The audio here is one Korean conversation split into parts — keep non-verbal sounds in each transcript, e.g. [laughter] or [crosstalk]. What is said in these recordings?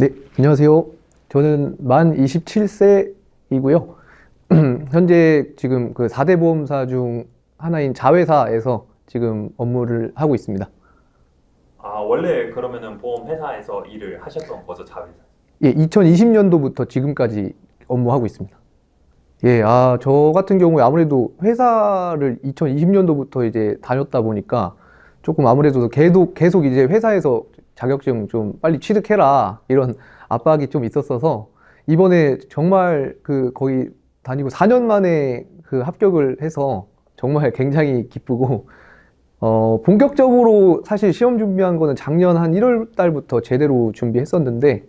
네, 안녕하세요. 저는 만 27세이고요. [clears throat] 현재 지금 그 4대 보험사 중 하나인 자회사에서 지금 업무를 하고 있습니다. 아, 원래 그러면은 보험회사에서 일을 하셨던 거죠, 자회사? 예, 2020년도부터 지금까지 업무하고 있습니다. 예, 아, 저 같은 경우에 아무래도 회사를 2020년도부터 이제 다녔다 보니까 조금 아무래도 계속, 계속 이제 회사에서 자격증 좀 빨리 취득해라 이런 압박이 좀 있었어서 이번에 정말 그 거의 다니고 4년 만에 그 합격을 해서 정말 굉장히 기쁘고 어 본격적으로 사실 시험 준비한 거는 작년 한 1월 달부터 제대로 준비했었는데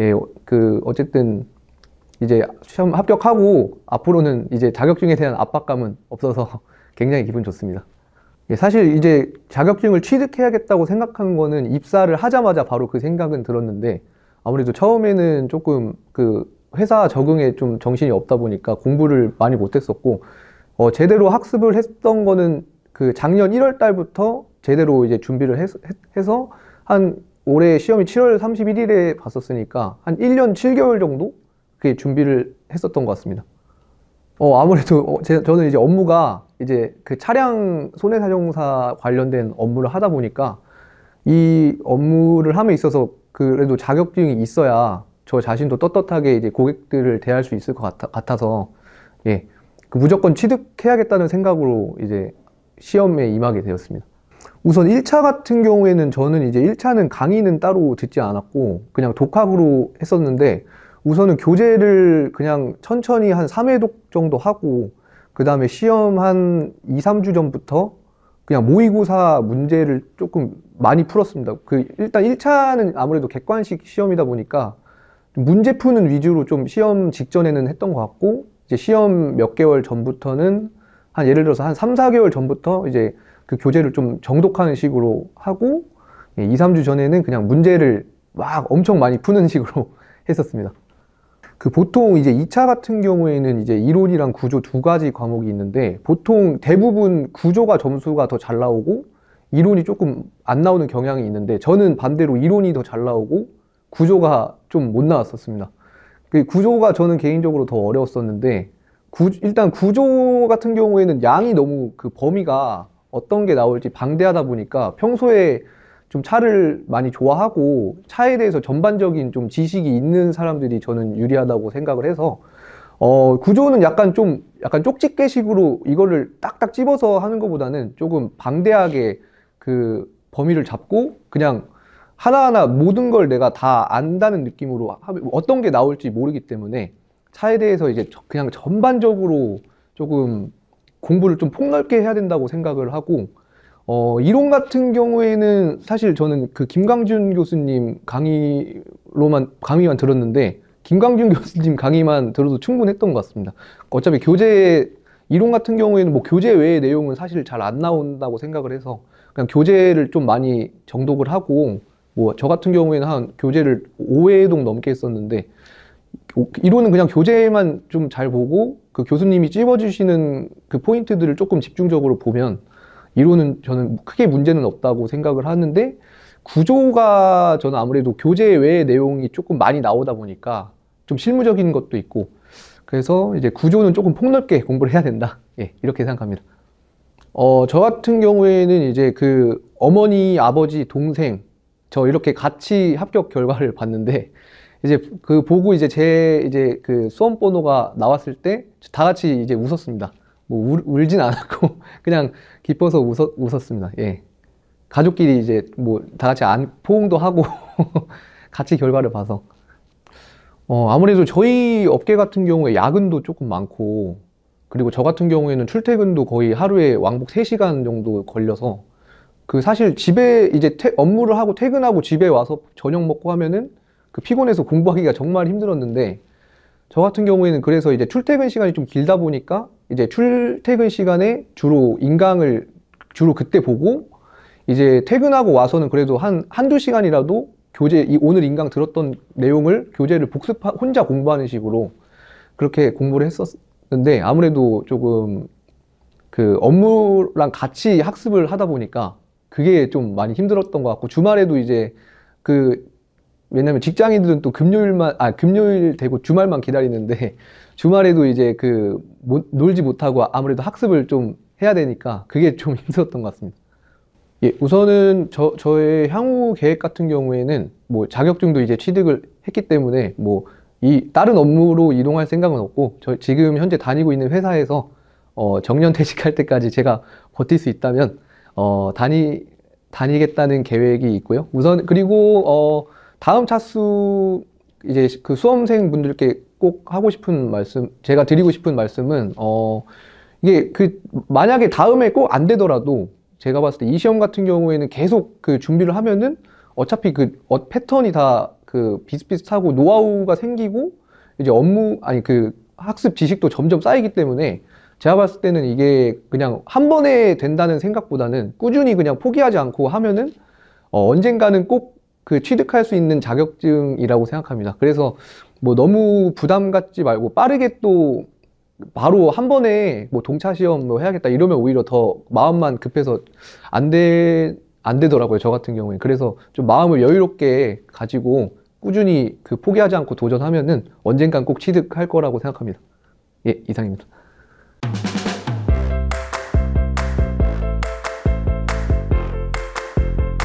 예 그 어쨌든 이제 시험 합격하고 앞으로는 이제 자격증에 대한 압박감은 없어서 [laughs] 굉장히 기분 좋습니다. 예, 사실 이제 자격증을 취득해야겠다고 생각한 거는 입사를 하자마자 바로 그 생각은 들었는데 아무래도 처음에는 조금 그 회사 적응에 좀 정신이 없다 보니까 공부를 많이 못했었고 어 제대로 학습을 했던 거는 그 작년 1월 달부터 제대로 이제 준비를 해서, 한 올해 시험이 7월 31일에 봤었으니까 한 1년 7개월 정도 그게 준비를 했었던 것 같습니다. 어, 아무래도 어, 제, 저는 이제 업무가 이제 그 차량 손해사정사 관련된 업무를 하다 보니까 이 업무를 함에 있어서 그래도 자격증이 있어야 저 자신도 떳떳하게 이제 고객들을 대할 수 있을 것 같아, 같아서 예, 그 무조건 취득해야겠다는 생각으로 이제 시험에 임하게 되었습니다. 우선 1차 같은 경우에는 저는 이제 1차는 강의는 따로 듣지 않았고 그냥 독학으로 했었는데 우선은 교재를 그냥 천천히 한 3회독 정도 하고 그 다음에 시험 한 2, 3주 전부터 그냥 모의고사 문제를 조금 많이 풀었습니다. 그 일단 1차는 아무래도 객관식 시험이다 보니까 문제 푸는 위주로 좀 시험 직전에는 했던 것 같고 이제 시험 몇 개월 전부터는 한 예를 들어서 한 3, 4개월 전부터 이제 그 교재를 좀 정독하는 식으로 하고 2, 예, 3주 전에는 그냥 문제를 막 엄청 많이 푸는 [laughs] 식으로 했었습니다. 그 보통 이제 2차 같은 경우에는 이제 이론이랑 구조 두 가지 과목이 있는데 보통 대부분 구조가 점수가 더 잘 나오고 이론이 조금 안 나오는 경향이 있는데 저는 반대로 이론이 더 잘 나오고 구조가 좀 못 나왔었습니다. 그 구조가 저는 개인적으로 더 어려웠었는데 구, 일단 구조 같은 경우에는 양이 너무 그 범위가 어떤 게 나올지 방대하다 보니까 평소에 좀 차를 많이 좋아하고 차에 대해서 전반적인 좀 지식이 있는 사람들이 저는 유리하다고 생각을 해서 어, 구조는 약간 좀 약간 쪽집게식으로 이거를 딱딱 집어서 하는 것보다는 조금 방대하게 그 범위를 잡고 그냥 하나하나 모든 걸 내가 다 안다는 느낌으로 어떤 게 나올지 모르기 때문에 차에 대해서 이제 그냥 전반적으로 조금 공부를 좀 폭넓게 해야 된다고 생각을 하고 어, 이론 같은 경우에는 사실 저는 그김광준 교수님 강의로만, 강의만 들었는데, 김광준 [laughs] 교수님 강의만 들어도 충분했던 것 같습니다. 어차피 교재, 이론 같은 경우에는 뭐 교재 외의 내용은 사실 잘 안 나온다고 생각을 해서, 그냥 교재를 좀 많이 정독을 하고, 뭐 저 같은 경우에는 한 교재를 5회동 넘게 했었는데, 이론은 그냥 교재만 좀 잘 보고, 그 교수님이 찝어주시는 그 포인트들을 조금 집중적으로 보면, 이론은 저는 크게 문제는 없다고 생각을 하는데 구조가 저는 아무래도 교재 외의 내용이 조금 많이 나오다 보니까 좀 실무적인 것도 있고 그래서 이제 구조는 조금 폭넓게 공부를 해야 된다. 예, 이렇게 생각합니다. 어, 저 같은 경우에는 이제 그 어머니, 아버지, 동생 저 이렇게 같이 합격 결과를 봤는데 이제 그 보고 이제 제 이제 그 수험 번호가 나왔을 때 다 같이 이제 웃었습니다. 뭐 울, 진 않았고 [laughs] 그냥 기뻐서 웃었, 웃었습니다. 예. 가족끼리 이제 뭐 다 같이 안, 포옹도 하고 [laughs] 같이 결과를 봐서 어, 아무래도 저희 업계 같은 경우에 야근도 조금 많고 그리고 저 같은 경우에는 출퇴근도 거의 하루에 왕복 3시간 정도 걸려서 그 사실 집에 이제 퇴, 업무를 하고 퇴근하고 집에 와서 저녁 먹고 하면은 그 피곤해서 공부하기가 정말 힘들었는데 저 같은 경우에는 그래서 이제 출퇴근 시간이 좀 길다 보니까 이제 출퇴근 시간에 주로 인강을 주로 그때 보고 이제 퇴근하고 와서는 그래도 한 한두 시간이라도 교재 이 오늘 인강 들었던 내용을 교재를 복습 혼자 공부하는 식으로 그렇게 공부를 했었는데 아무래도 조금 그 업무랑 같이 학습을 하다 보니까 그게 좀 많이 힘들었던 것 같고 주말에도 이제 그 왜냐면 직장인들은 또 금요일만 아 금요일 되고 주말만 기다리는데 [laughs] 주말에도 이제 그 못, 놀지 못하고 아무래도 학습을 좀 해야 되니까 그게 좀 [laughs] 힘들었던 것 같습니다. 예, 우선은 저 저의 향후 계획 같은 경우에는 뭐 자격증도 이제 취득을 했기 때문에 뭐 이 다른 업무로 이동할 생각은 없고 저 지금 현재 다니고 있는 회사에서 어, 정년 퇴직할 때까지 제가 버틸 수 있다면 어, 다니 다니겠다는 계획이 있고요. 우선 그리고 어 다음 차수 이제 그 수험생 분들께 꼭 하고 싶은 말씀, 제가 드리고 싶은 말씀은 어 이게 그 만약에 다음에 꼭 안 되더라도 제가 봤을 때 이 시험 같은 경우에는 계속 그 준비를 하면은 어차피 그 어, 패턴이 다 그 비슷비슷하고 노하우가 생기고 이제 업무 아니 그 학습 지식도 점점 쌓이기 때문에 제가 봤을 때는 이게 그냥 한 번에 된다는 생각보다는 꾸준히 그냥 포기하지 않고 하면은 어, 언젠가는 꼭그 취득할 수 있는 자격증이라고 생각합니다. 그래서 뭐 너무 부담 갖지 말고 빠르게 또 바로 한 번에 뭐 동차 시험 뭐 해야겠다 이러면 오히려 더 마음만 급해서 안 돼 안 되더라고요 저 같은 경우에 그래서 좀 마음을 여유롭게 가지고 꾸준히 그 포기하지 않고 도전하면은 언젠간 꼭 취득할 거라고 생각합니다. 예 이상입니다.